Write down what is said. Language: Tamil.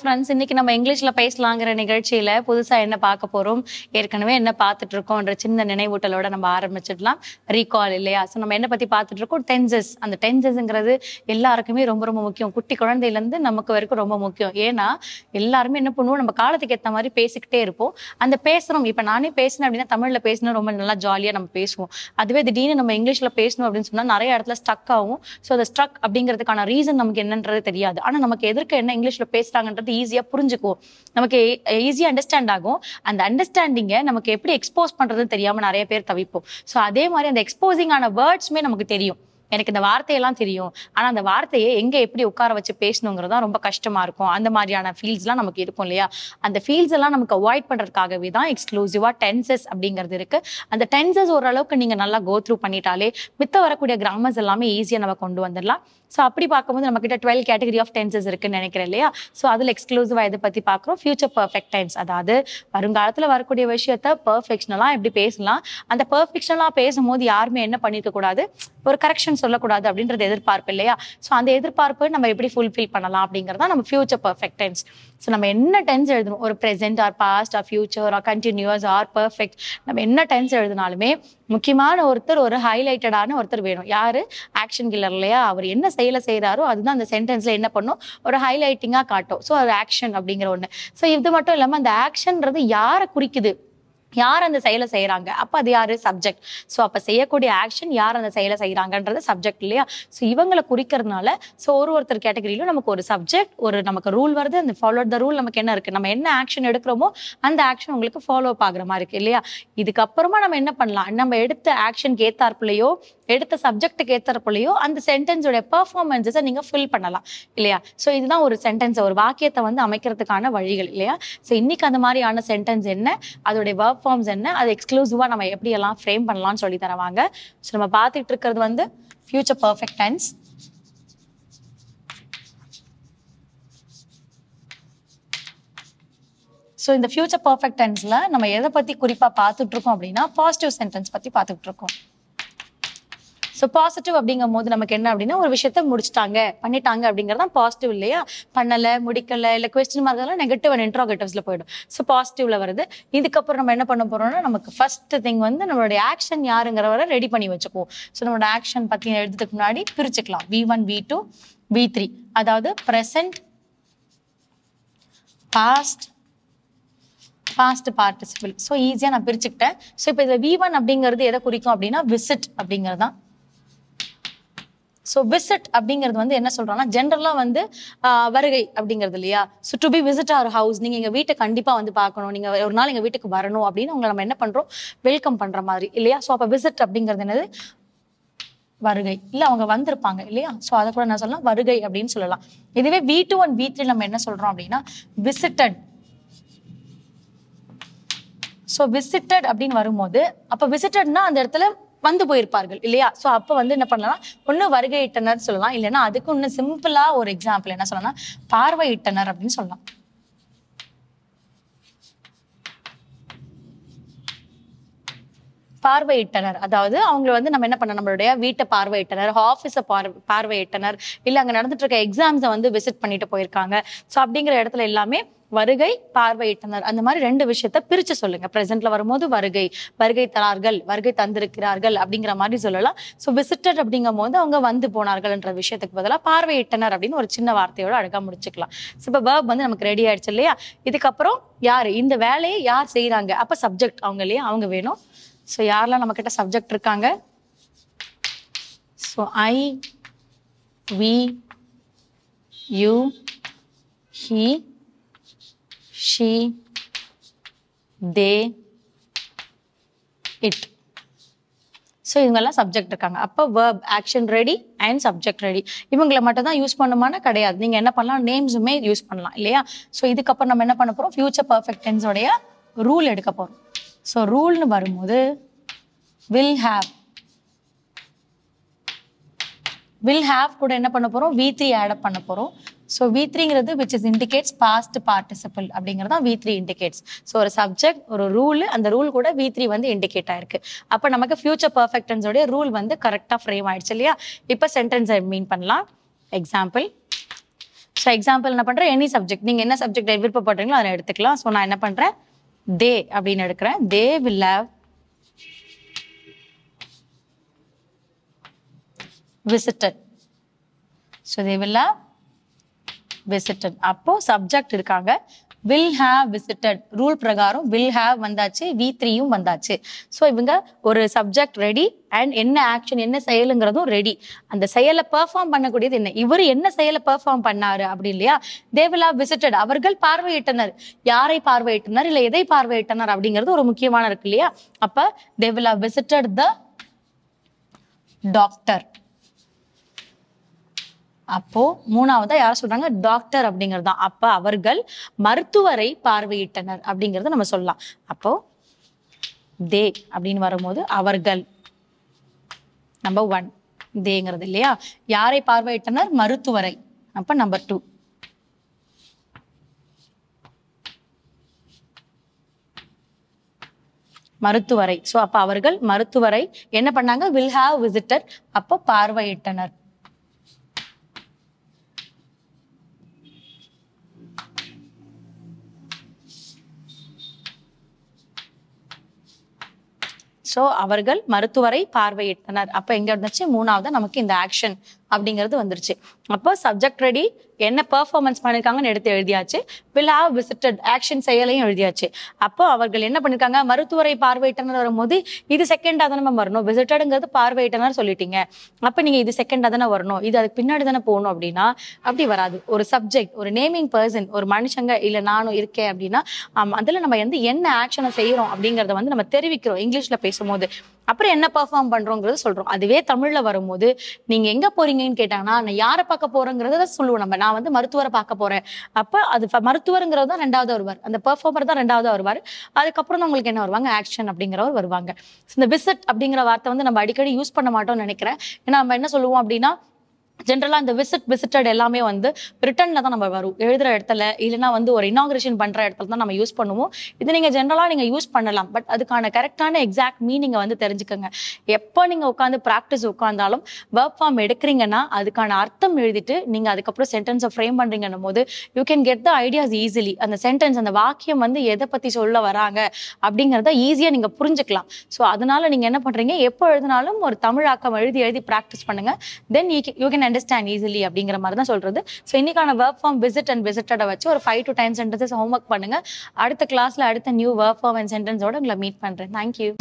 ஃப்ரெண்ட்ஸ் இன்னைக்கு நம்ம இங்கிலீஷ்ல பேசலாங்கிற நிகழ்ச்சியில புதுசா என்ன பார்க்க போறோம் ஏற்கனவே என்ன பார்த்துட்டு இருக்கோம்ன்ற சின்ன நினைவூட்டலோட நம்ம ஆரம்பிச்சிடலாம் ரீகால் இல்லையா ஸோ நம்ம என்ன பத்தி பார்த்துட்டு இருக்கோம் டென்சஸ் அந்த டென்சஸ்ங்கிறது எல்லாருக்குமே ரொம்ப ரொம்ப முக்கியம் குட்டி குழந்தையிலேருந்து நமக்கு வரைக்கும் ரொம்ப முக்கியம் ஏன்னா எல்லாருமே என்ன பண்ணுவோம் நம்ம காலத்துக்கு ஏற்ற மாதிரி பேசிக்கிட்டே இருப்போம் அந்த பேசுறோம் இப்போ நானே பேசினேன் அப்படின்னா தமிழ்ல பேசினா ரொம்ப நல்லா ஜாலியாக நம்ம பேசுவோம் அதுவே திடீர்னு நம்ம இங்கிலீஷ்ல பேசணும் அப்படின்னு சொன்னால் நிறைய இடத்துல ஸ்டக் ஆகும் ஸோ அந்த ஸ்ட்ரக் அப்படிங்கிறதுக்கான ரீசன் நமக்கு என்னன்றது தெரியாது ஆனால் நமக்கு எதிர்க்க என்ன இங்கிலீஷ்ல பேசுகிறாங்கன்றது அப்படின்றது ஈஸியாக புரிஞ்சுக்குவோம் நமக்கு ஈஸியாக அண்டர்ஸ்டாண்ட் ஆகும் அந்த அண்டர்ஸ்டாண்டிங்கை நமக்கு எப்படி எக்ஸ்போஸ் பண்ணுறதுன்னு தெரியாமல் நிறைய பேர் தவிப்போம் ஸோ அதே மாதிரி அந்த எக்ஸ்போசிங் ஆன வேர்ட்ஸுமே நமக்கு தெரியும் எனக்கு இந்த வார்த்தையெல்லாம் தெரியும் ஆனால் அந்த வார்த்தையை எங்கே எப்படி உட்கார வச்சு பேசணுங்கிறதா தான் ரொம்ப கஷ்டமாக இருக்கும் அந்த மாதிரியான எல்லாம் நமக்கு இருக்கும் இல்லையா அந்த ஃபீல்ட்ஸ் எல்லாம் நமக்கு அவாய்ட் பண்ணுறதுக்காகவே தான் எக்ஸ்க்ளூசிவா டென்சஸ் அப்படிங்கிறது இருக்குது அந்த டென்சஸ் ஓரளவுக்கு நீங்கள் நல்லா கோ த்ரூ பண்ணிட்டாலே மித்த வரக்கூடிய கிராமர்ஸ் எல்லாமே ஈஸியாக நம்ம கொண்டு வந்துடலாம் ஸோ அப்படி பார்க்கும்போது நம்மக்கிட்ட டுவெல் கேட்டகரி ஆஃப் டென்சஸ் இருக்குன்னு நினைக்கிறேன் இல்லையா ஸோ அதில் எக்ஸ்க்ளூசிவா இதை பற்றி பார்க்குறோம் ஃபியூச்சர் பர்ஃபெக்ட் டென்ஸ் அதாவது வருங்காலத்தில் வரக்கூடிய விஷயத்த பர்ஃபெக்ஷனலா எப்படி பேசலாம் அந்த பர்ஃபெக்ஷனலாக பேசும்போது யாருமே என்ன பண்ணியிருக்க கூடாது ஒரு கரெக்ஷன் இல்லைன்னு சொல்லக்கூடாது அப்படின்றது எதிர்பார்ப்பு இல்லையா ஸோ அந்த எதிர்பார்ப்பு நம்ம எப்படி ஃபுல்ஃபில் பண்ணலாம் அப்படிங்கிறதா நம்ம ஃபியூச்சர் பர்ஃபெக்ட் டென்ஸ் ஸோ நம்ம என்ன டென்ஸ் எழுதணும் ஒரு present or past or future or continuous or perfect நம்ம என்ன டென்ஸ் எழுதினாலுமே முக்கியமான ஒருத்தர் ஒரு ஹைலைட்டடான ஒருத்தர் வேணும் யாரு ஆக்ஷன் கில்லர் இல்லையா அவர் என்ன செயலை செய்கிறாரோ அதுதான் அந்த சென்டென்ஸில் என்ன பண்ணும் ஒரு ஹைலைட்டிங்காக காட்டும் ஸோ அது ஆக்ஷன் அப்படிங்கிற ஒன்று ஸோ இது மட்டும் இல்லாமல் அந்த ஆக்ஷன்றது யாரை குறிக்குது யார் அந்த செயலை செய்கிறாங்க அப்போ அது யார் சப்ஜெக்ட் ஸோ அப்போ செய்யக்கூடிய ஆக்ஷன் யார் அந்த செயலை செய்கிறாங்கன்றது சப்ஜெக்ட் இல்லையா ஸோ இவங்களை குறிக்கிறதுனால ஸோ ஒரு ஒருத்தர் கேட்டகரியிலும் நமக்கு ஒரு சப்ஜெக்ட் ஒரு நமக்கு ரூல் வருது அந்த ஃபாலோ த ரூல் நமக்கு என்ன இருக்குது நம்ம என்ன ஆக்ஷன் எடுக்கிறோமோ அந்த ஆக்ஷன் உங்களுக்கு ஃபாலோ அப் ஆகுற மாதிரி இருக்கு இல்லையா இதுக்கப்புறமா நம்ம என்ன பண்ணலாம் நம்ம எடுத்த ஆக்ஷனுக்கு ஏத்தாப்புலையோ எடுத்த சப்ஜெக்ட்டுக்கு ஏத்தாப்புலையோ அந்த சென்டென்ஸோட பர்ஃபார்மன்ஸஸை நீங்கள் ஃபில் பண்ணலாம் இல்லையா ஸோ இதுதான் ஒரு சென்டென்ஸ் ஒரு வாக்கியத்தை வந்து அமைக்கிறதுக்கான வழிகள் இல்லையா ஸோ இன்னைக்கு அந்த மாதிரியான சென்டென்ஸ் என்ன அதோடைய வேர்ப் பிளாட்ஃபார்ம்ஸ் என்ன அது எக்ஸ்க்ளூசிவாக நம்ம எப்படி எல்லாம் ஃப்ரேம் பண்ணலாம்னு சொல்லி தருவாங்க ஸோ நம்ம பார்த்துட்டு இருக்கிறது வந்து ஃபியூச்சர் பர்ஃபெக்ட் டென்ஸ் ஸோ இந்த ஃபியூச்சர் பர்ஃபெக்ட் டென்ஸில் நம்ம எதை பற்றி குறிப்பாக பார்த்துட்ருக்கோம் அப்படின்னா பாசிட்டிவ் சென்டென்ஸ் பற்றி பார்த்துட்ருக்கோம் ஸோ பாசிட்டிவ் அப்படிங்கும் போது நமக்கு என்ன அப்படின்னா ஒரு விஷயத்த முடிச்சிட்டாங்க பண்ணிட்டாங்க அப்படிங்கிறது தான் பாசிட்டிவ் இல்லையா பண்ணலை முடிக்கலை இல்லை கொஸ்டின் மார்க் அதெல்லாம் நெகட்டிவ் அண்ட் இன்ட்ரோகேட்டிவ்ஸில் போயிடும் ஸோ பாசிட்டிவ்ல வருது இதுக்கப்புறம் நம்ம என்ன பண்ண போறோம்னா நமக்கு ஃபர்ஸ்ட் திங் வந்து நம்மளுடைய ஆக்ஷன் யாருங்கிறவரை ரெடி பண்ணி வச்சுக்குவோம் ஸோ நம்மளோட ஆக்ஷன் பற்றி எழுதுறதுக்கு முன்னாடி பிரிச்சுக்கலாம் V one V two V three அதாவது present past past participle so ஈஸியாக நான் பிரிச்சுக்கிட்டேன் ஸோ இப்போ இது வி ஒன் அப்படிங்கிறது எதை குறிக்கும் அப்படின்னா விசிட் அப்படிங்கிறது தான் ஸோ விசிட் அப்படிங்கிறது வந்து என்ன சொல்கிறோன்னா ஜென்ரலாக வந்து வருகை அப்படிங்கிறது இல்லையா so to be visit our house நீங்கள் எங்கள் வீட்டை கண்டிப்பாக வந்து பார்க்கணும் நீங்கள் ஒரு நாள் எங்கள் வீட்டுக்கு வரணும் அப்படின்னு அவங்களை நம்ம என்ன பண்ணுறோம் வெல்கம் பண்ணுற மாதிரி இல்லையா ஸோ அப்போ விசிட் அப்படிங்கிறது என்னது வருகை இல்லை அவங்க வந்திருப்பாங்க இல்லையா ஸோ அதை கூட நான் சொல்லலாம் வருகை அப்படின்னு சொல்லலாம் இதுவே V two one V three நம்ம என்ன சொல்கிறோம் அப்படின்னா விசிட்டட் ஸோ விசிட்டட் அப்படின்னு வரும்போது அப்போ விசிட்டட்னா அந்த இடத்துல வந்து போயிருப்பார்கள் இல்லையா ஸோ அப்போ வந்து என்ன பண்ணலாம் ஒன்று இட்டனர் சொல்லலாம் இல்லைன்னா அதுக்கு இன்னும் சிம்பிளாக ஒரு எக்ஸாம்பிள் என்ன சொல்லலாம் பார்வையிட்டனர் அப்படின்னு சொல்லலாம் பார்வையிட்டனர் அதாவது அவங்கள வந்து நம்ம என்ன பண்ண நம்மளுடைய வீட்டை பார்வையிட்டனர் ஆஃபீஸை பார் பார்வையிட்டனர் இல்லை அங்கே நடந்துட்டு இருக்க எக்ஸாம்ஸை வந்து விசிட் பண்ணிட்டு போயிருக்காங்க ஸோ அப்படிங்கிற இடத்துல எல்லாமே வருகை பார்வையிட்டனர் அந்த மாதிரி ரெண்டு விஷயத்த பிரிச்சு சொல்லுங்க பிரசன்ட்ல வரும்போது வருகை வருகை தரார்கள் வருகை தந்திருக்கிறார்கள் அப்படிங்கிற மாதிரி சொல்லலாம் ஸோ விசிட்டர் அப்படிங்கும் போது அவங்க வந்து போனார்கள்ன்ற விஷயத்துக்கு பதிலாக பார்வையிட்டனர் அப்படின்னு ஒரு சின்ன வார்த்தையோட அழகா முடிச்சுக்கலாம் ஸோ இப்போ வேர்ப் வந்து நமக்கு ரெடி ஆயிடுச்சு இல்லையா இதுக்கப்புறம் யாரு இந்த வேலையை யார் செய்யறாங்க அப்ப சப்ஜெக்ட் அவங்க இல்லையா அவங்க வேணும் ஸோ யாரெல்லாம் நம்மக்கிட்ட சப்ஜெக்ட் இருக்காங்க so I we you he she they it so இவங்கெல்லாம் சப்ஜெக்ட் இருக்காங்க அப்போ verb action ready and subject ready இவங்களை மட்டும் தான் யூஸ் பண்ணுமானா கிடையாது நீங்கள் என்ன பண்ணலாம் நேம்ஸுமே யூஸ் பண்ணலாம் இல்லையா ஸோ இதுக்கப்புறம் நம்ம என்ன பண்ண போகிறோம் ஃபியூச்சர் பர்ஃபெக்ட் டென்ஸோடைய ரூல் எடுக்க போகிறோம் ஸோ ரூல்னு வரும்போது வில் ஹாவ் வில் ஹாவ் கூட என்ன பண்ண போகிறோம் வி த்ரீ ஆடப் பண்ண போகிறோம் ஸோ வி த்ரீங்கிறது which is indicates past participle அப்படிங்கிறது தான் வி த்ரீ இண்டிகேட்ஸ் ஸோ ஒரு சப்ஜெக்ட் ஒரு ரூல் அந்த ரூல் கூட வி த்ரீ வந்து இண்டிகேட் ஆயிருக்கு அப்போ நமக்கு ஃபியூச்சர் பர்ஃபெக்டன்ஸோடைய ரூல் வந்து கரெக்டாக ஃப்ரேம் ஆயிடுச்சு இல்லையா இப்போ சென்டென்ஸை மீன் பண்ணலாம் எக்ஸாம்பிள் ஸோ எக்ஸாம்பிள் என்ன பண்ணுறேன் எனி சப்ஜெக்ட் நீங்கள் என்ன சப்ஜெக்ட் விருப்பப்படுறீங்களோ அதை எடுத்துக்கலாம் ஸோ நான் என்ன பண்ணுறேன் தே அப்படின்னு எடுக்கிறேன் they will have visited so they will have visited அப்போ சப்ஜெக்ட் இருக்காங்க வில் ஹேவ் விசிட்டட் ரூல் பிரகாரம் வில் ஹேவ் வந்தாச்சு வி த்ரீயும் வந்தாச்சு ஸோ இவங்க ஒரு சப்ஜெக்ட் ரெடி அண்ட் என்ன ஆக்ஷன் என்ன செயலுங்கிறதும் ரெடி அந்த செயலை பெர்ஃபார்ம் பண்ணக்கூடியது என்ன இவர் என்ன செயலை பெர்ஃபார்ம் பண்ணாரு அப்படி இல்லையா தேவலா விசிட்டட் அவர்கள் பார்வையிட்டனர் யாரை பார்வையிட்டனர் இல்லை எதை பார்வையிட்டனர் அப்படிங்கிறது ஒரு முக்கியமான இருக்கு இல்லையா அப்போ அப்ப தேவலா விசிட்டட் த டாக்டர் அப்போ மூணாவதா யார் சொல்றாங்க டாக்டர் அப்படிங்கிறது தான் அப்ப அவர்கள் மருத்துவரை பார்வையிட்டனர் அப்படிங்கறத நம்ம சொல்லலாம் அப்போ தே அப்படின்னு வரும்போது அவர்கள் நம்பர் ஒன் தேங்கிறது இல்லையா யாரை பார்வையிட்டனர் மருத்துவரை அப்ப நம்பர் டூ மருத்துவரை ஸோ அப்போ அவர்கள் மருத்துவரை என்ன பண்ணாங்க வில் ஹாவ் விசிட்டர் அப்போ பார்வையிட்டனர் ஸோ அவர்கள் மருத்துவரை பார்வையிட்டனர் அப்போ எங்கே இருந்துச்சு மூணாவது நமக்கு இந்த ஆக்ஷன் அப்படிங்கிறது வந்துருச்சு அப்போ சப்ஜெக்ட் ரெடி என்ன பர்ஃபார்மன்ஸ் பண்ணியிருக்காங்கன்னு எடுத்து எழுதியாச்சு பிள்ளா விசிட்டட் ஆக்ஷன் செயலையும் எழுதியாச்சு அப்போ அவர்கள் என்ன பண்ணிருக்காங்க மருத்துவரை பார்வையிட்டனர் வரும்போது இது செகண்டாக தானே வரணும் விசிட்டடுங்கிறது பார்வையிட்டனர் சொல்லிட்டீங்க அப்போ நீங்கள் இது செகண்டாக தானே வரணும் இது அதுக்கு பின்னாடி தானே போகணும் அப்படின்னா அப்படி வராது ஒரு சப்ஜெக்ட் ஒரு நேமிங் பர்சன் ஒரு மனுஷங்க இல்லை நானும் இருக்கேன் அப்படின்னா அதில் நம்ம வந்து என்ன ஆக்ஷனை செய்கிறோம் அப்படிங்கிறத வந்து நம்ம தெரிவிக்கிறோம் இங்கிலீஷில் பேசும்போது அப்புறம் என்ன பர்ஃபார்ம் பண்றோங்கிறது சொல்றோம் அதுவே தமிழ்ல வரும்போது நீங்க எங்க போறீங்கன்னு கேட்டாங்கன்னா நான் யாரை பார்க்க போறேங்கிறத சொல்லுவோம் நம்ம நான் வந்து மருத்துவரை பார்க்க போறேன் அப்ப அது மருத்துவருங்கிறது தான் ரெண்டாவது வருவார் அந்த பெர்ஃபார்மர் தான் ரெண்டாவது வருவார் அதுக்கப்புறம் தான் உங்களுக்கு என்ன வருவாங்க ஆக்ஷன் அப்படிங்கிறவர் வருவாங்க இந்த விசிட் அப்படிங்கிற வார்த்தை வந்து நம்ம அடிக்கடி யூஸ் பண்ண மாட்டோம்னு நினைக்கிறேன் ஏன்னா நம்ம என்ன சொல்லுவோம் அப்படின்னா ஜென்ரலாக இந்த விசிட் விசிட்டட் எல்லாமே வந்து பிரிட்டனில் தான் நம்ம வரும் எழுதுகிற இடத்துல இல்லைனா வந்து ஒரு இனாகிரேஷன் பண்ணுற இடத்துல தான் நம்ம யூஸ் பண்ணுவோம் இது நீங்கள் ஜென்ரலாக நீங்கள் யூஸ் பண்ணலாம் பட் அதுக்கான கரெக்டான எக்ஸாக்ட் மீனிங்கை வந்து தெரிஞ்சுக்கோங்க எப்போ நீங்கள் உட்காந்து ப்ராக்டிஸ் உட்காந்தாலும் வேர்க் ஃபார்ம் எடுக்கிறீங்கன்னா அதுக்கான அர்த்தம் எழுதிட்டு நீங்கள் அதுக்கப்புறம் சென்டென்ஸை ஃப்ரேம் பண்ணுறீங்கன்னும் போது you can get the ideas easily அந்த சென்டென்ஸ் அந்த வாக்கியம் வந்து எதை பற்றி சொல்ல வராங்க அப்படிங்கிறத ஈஸியாக நீங்கள் புரிஞ்சுக்கலாம் ஸோ அதனால் நீங்கள் என்ன பண்ணுறீங்க எப்போ எழுதினாலும் ஒரு தமிழாக்கம் எழுதி எழுதி ப்ராக்டிஸ் பண்ணுங்கள் then you can can understand easily அப்படிங்கிற மாதிரி தான் சொல்றது ஸோ இன்னைக்கான ஒர்க் ஃபார்ம் விசிட் அண்ட் விசிட்டடை வச்சு ஒரு five to ten sentences home work பண்ணுங்க அடுத்த கிளாஸ்ல அடுத்த நியூ ஒர்க் ஃபார்ம் அண்ட் சென்டென்ஸோட உங்களை மீட் பண்றேன் தேங்க்யூ